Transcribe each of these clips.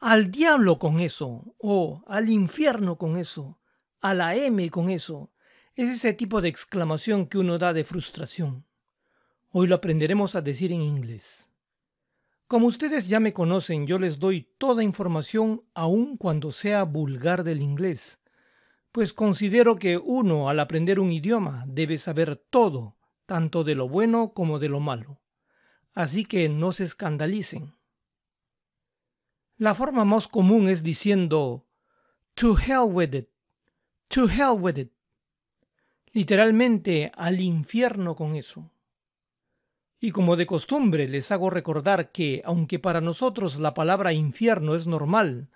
Al diablo con eso, o al infierno con eso, a la M con eso. Es ese tipo de exclamación que uno da de frustración. Hoy lo aprenderemos a decir en inglés. Como ustedes ya me conocen, yo les doy toda información aun cuando sea vulgar del inglés, pues considero que uno al aprender un idioma debe saber todo, tanto de lo bueno como de lo malo. Así que no se escandalicen. La forma más común es diciendo to hell with it, to hell with it. Literalmente al infierno con eso. Y como de costumbre les hago recordar que, aunque para nosotros la palabra infierno es normal,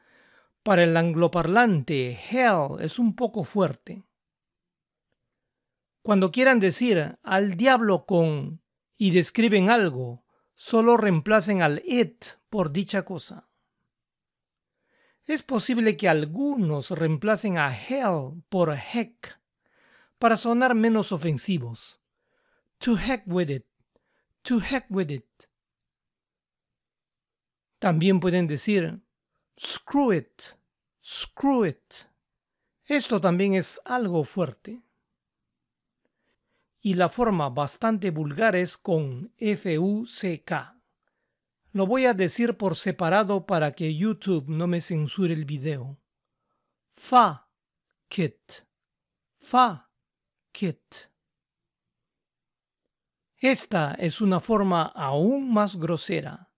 para el angloparlante hell es un poco fuerte. Cuando quieran decir al diablo con y describen algo, solo reemplacen al it por dicha cosa. Es posible que algunos reemplacen a hell por heck para sonar menos ofensivos. To heck with it. To heck with it. También pueden decir screw it. Screw it. Esto también es algo fuerte. Y la forma bastante vulgar es con F-U-C-K. Lo voy a decir por separado para que YouTube no me censure el video. Fa kit. Fa kit. Esta es una forma aún más grosera.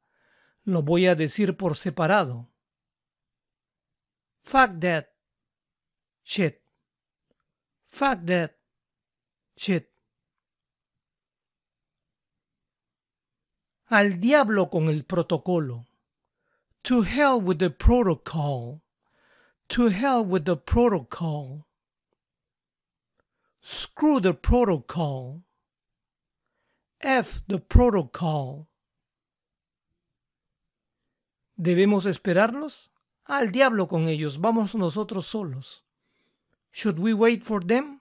Lo voy a decir por separado. Fuck that. Shit. Fuck that. Shit. Al diablo con el protocolo. To hell with the protocol. To hell with the protocol. Screw the protocol. F the protocol. ¿Debemos esperarlos? Al diablo con ellos, vamos nosotros solos. Should we wait for them?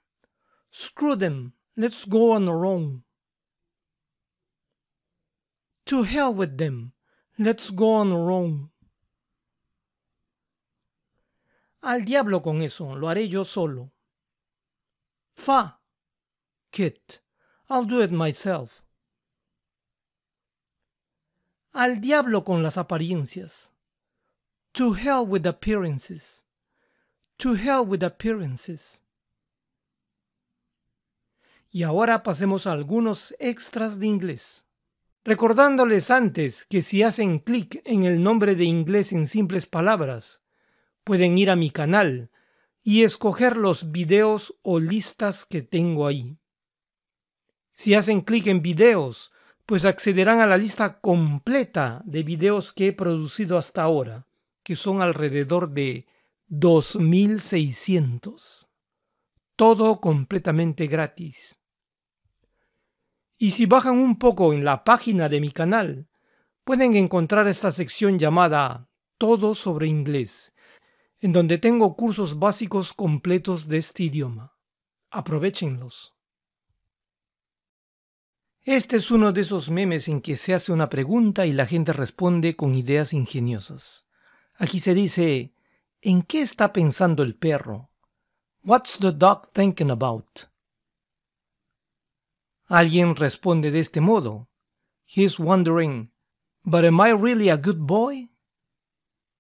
Screw them, let's go on our own. To hell with them. Let's go on Rome. Al diablo con eso, lo haré yo solo. Fa. Kit. I'll do it myself. Al diablo con las apariencias. To hell with appearances. To hell with appearances. Y ahora pasemos a algunos extras de inglés. Recordándoles antes que si hacen clic en el nombre de inglés en simples palabras, pueden ir a mi canal y escoger los videos o listas que tengo ahí. Si hacen clic en videos, pues accederán a la lista completa de videos que he producido hasta ahora, que son alrededor de 2.600. Todo completamente gratis. Y si bajan un poco en la página de mi canal, pueden encontrar esta sección llamada Todo sobre inglés, en donde tengo cursos básicos completos de este idioma. Aprovechenlos. Este es uno de esos memes en que se hace una pregunta y la gente responde con ideas ingeniosas. Aquí se dice, ¿en qué está pensando el perro? What's the dog thinking about? Alguien responde de este modo. He's wondering, but am I really a good boy?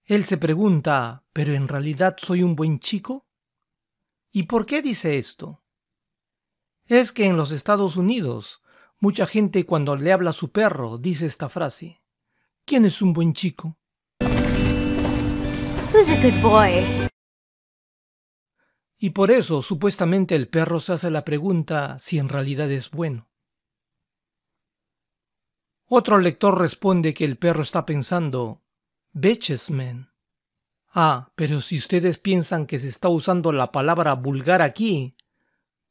Él se pregunta, ¿pero en realidad soy un buen chico? ¿Y por qué dice esto? Es que en los Estados Unidos, mucha gente cuando le habla a su perro dice esta frase. ¿Quién es un buen chico? Who's a good boy? Y por eso supuestamente el perro se hace la pregunta si en realidad es bueno. Otro lector responde que el perro está pensando, "Bechesmen Ah, pero si ustedes piensan que se está usando la palabra vulgar aquí,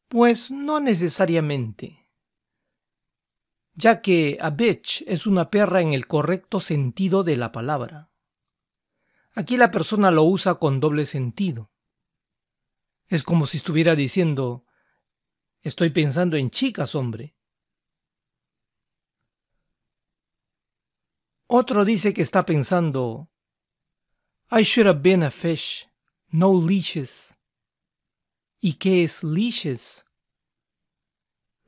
pues no necesariamente. Ya que a bitch es una perra en el correcto sentido de la palabra. Aquí la persona lo usa con doble sentido. Es como si estuviera diciendo, estoy pensando en chicas, hombre. Otro dice que está pensando, I should have been a fish, no leashes. ¿Y qué es leashes?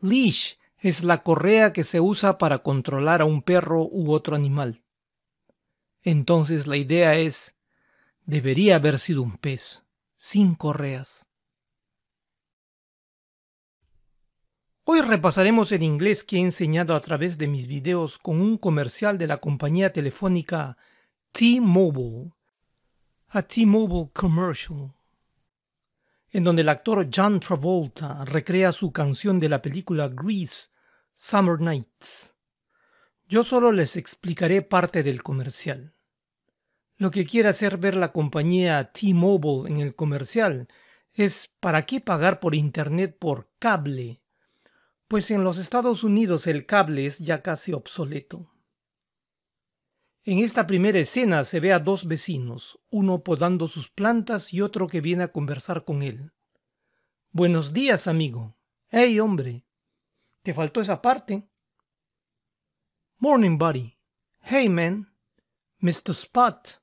Leash es la correa que se usa para controlar a un perro u otro animal. Entonces la idea es, debería haber sido un pez, sin correas. Hoy repasaremos el inglés que he enseñado a través de mis videos con un comercial de la compañía telefónica T-Mobile, a T-Mobile commercial, en donde el actor John Travolta recrea su canción de la película Grease, Summer Nights. Yo solo les explicaré parte del comercial. Lo que quiere hacer ver la compañía T-Mobile en el comercial es para qué pagar por Internet por cable pues en los Estados Unidos el cable es ya casi obsoleto. En esta primera escena se ve a dos vecinos, uno podando sus plantas y otro que viene a conversar con él. Buenos días, amigo. Hey, hombre. ¿Te faltó esa parte? Morning, buddy. Hey, man. Mr. Spot.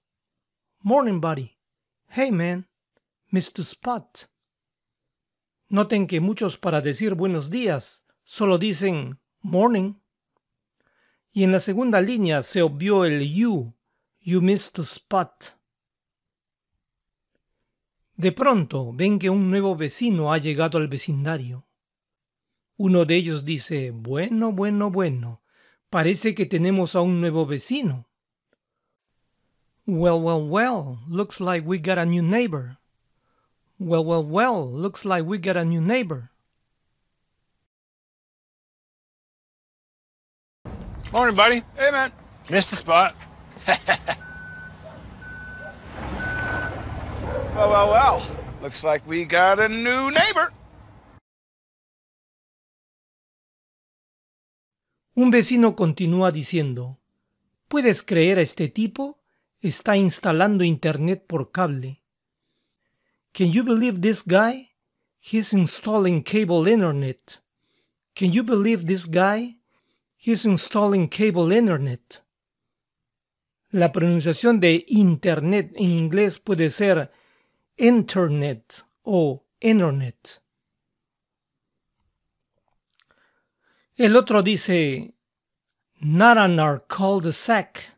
Morning, buddy. Hey, man. Mr. Spot. Noten que muchos para decir buenos días solo dicen morning. Y en la segunda línea se obvió el you, you missed the spot. De pronto ven que un nuevo vecino ha llegado al vecindario. Uno de ellos dice, bueno, bueno, bueno, parece que tenemos a un nuevo vecino. Well, well, well, looks like we got a new neighbor. Well, well, well, looks like we got a new neighbor. Morning, buddy. Hey, man. Missed the spot. well, well, well. Looks like we got a new neighbor. Un vecino continúa diciendo, ¿puedes creer a este tipo? Está instalando internet por cable. Can you believe this guy? He's installing cable internet. Can you believe this guy? He's installing cable internet. La pronunciación de internet en inglés puede ser internet o internet. El otro dice Naranar cul-de-sac.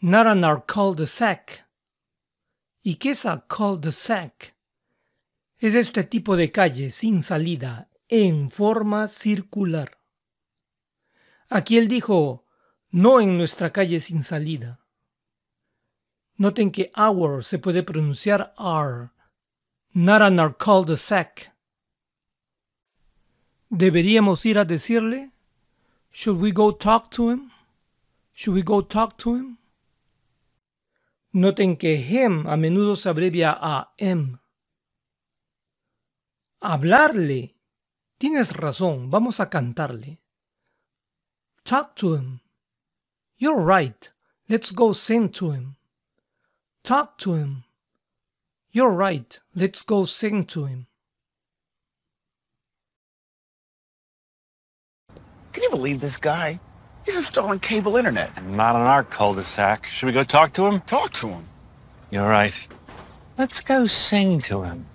Naranar cul-de-sac. ¿Y qué es a cul-de-sac? Es este tipo de calle sin salida en forma circular. Aquí él dijo, no en nuestra calle sin salida. Noten que our se puede pronunciar our, not an de ¿Deberíamos ir a decirle? Should we go talk to him? Should we go talk to him? Noten que him a menudo se abrevia a M. Em. Hablarle. Tienes razón, vamos a cantarle. Talk to him. You're right. Let's go sing to him. Talk to him. You're right. Let's go sing to him. Can you believe this guy? He's installing cable internet. Not on our cul-de-sac. Should we go talk to him? Talk to him. You're right. Let's go sing to him.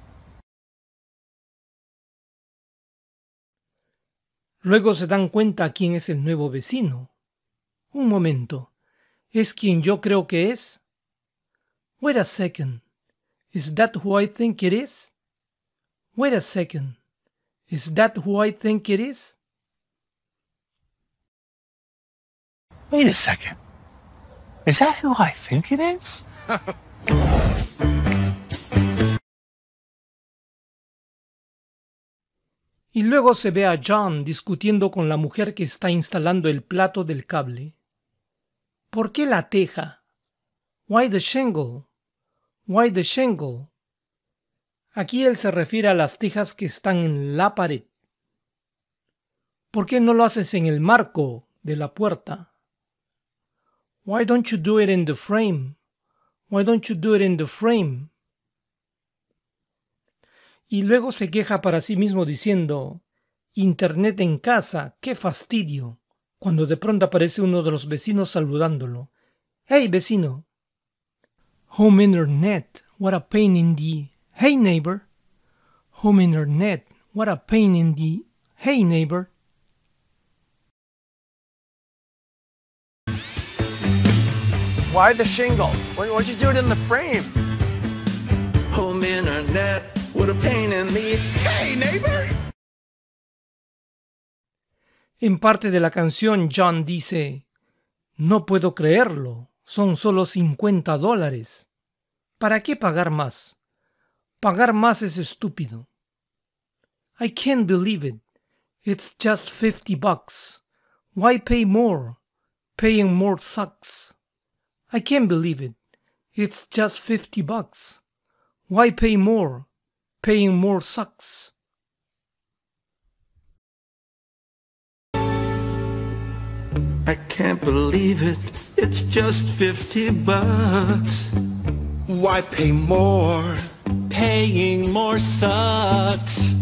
Luego se dan cuenta quién es el nuevo vecino. Un momento. ¿Es quien yo creo que es? Wait a second. Is that who I think it is? Wait a second. Is that who I think it is? Wait a second. Is that who I think it is? Y luego se ve a John discutiendo con la mujer que está instalando el plato del cable. ¿Por qué la teja? Why the shingle? Why the shingle? Aquí él se refiere a las tejas que están en la pared. ¿Por qué no lo haces en el marco de la puerta? Why don't you do it in the frame? Why don't you do it in the frame? y luego se queja para sí mismo diciendo Internet en casa, qué fastidio, cuando de pronto aparece uno de los vecinos saludándolo. Hey vecino. Home Internet, what a pain in the... Hey neighbor. Home Internet, what a pain in the... Hey neighbor. Why the shingle? Why'd you do it in the frame? Home Internet. En parte de la canción, John dice, No puedo creerlo, son solo 50 dólares. ¿Para qué pagar más? Pagar más es estúpido. I can't believe it. It's just 50 bucks. Why pay more? Paying more sucks. I can't believe it. It's just 50 bucks. Why pay more? paying more sucks. I can't believe it, it's just 50 bucks. Why pay more? Paying more sucks.